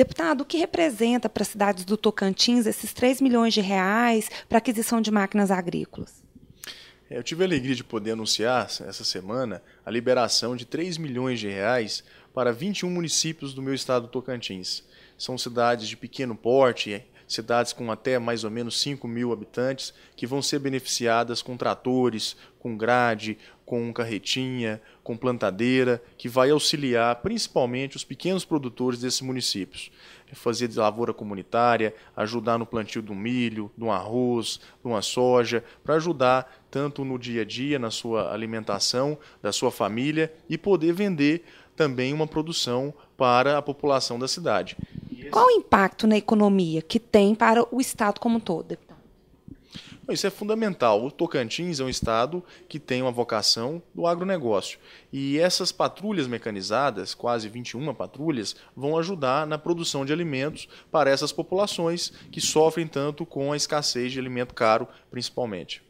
Deputado, o que representa para as cidades do Tocantins esses 3 milhões de reais para aquisição de máquinas agrícolas? É, eu tive a alegria de poder anunciar essa semana a liberação de 3 milhões de reais para 21 municípios do meu estado do Tocantins. São cidades de pequeno porte, cidades com até mais ou menos 5 mil habitantes, que vão ser beneficiadas com tratores, com grade, com carretinha, com plantadeira, que vai auxiliar principalmente os pequenos produtores desses municípios. É fazer de lavoura comunitária, ajudar no plantio do milho, do arroz, de uma soja, para ajudar tanto no dia a dia, na sua alimentação, da sua família e poder vender também uma produção para a população da cidade. Qual o impacto na economia que tem para o Estado como um todo, Isso é fundamental. O Tocantins é um estado que tem uma vocação do agronegócio. E essas patrulhas mecanizadas, quase 21 patrulhas, vão ajudar na produção de alimentos para essas populações que sofrem tanto com a escassez de alimento caro, principalmente.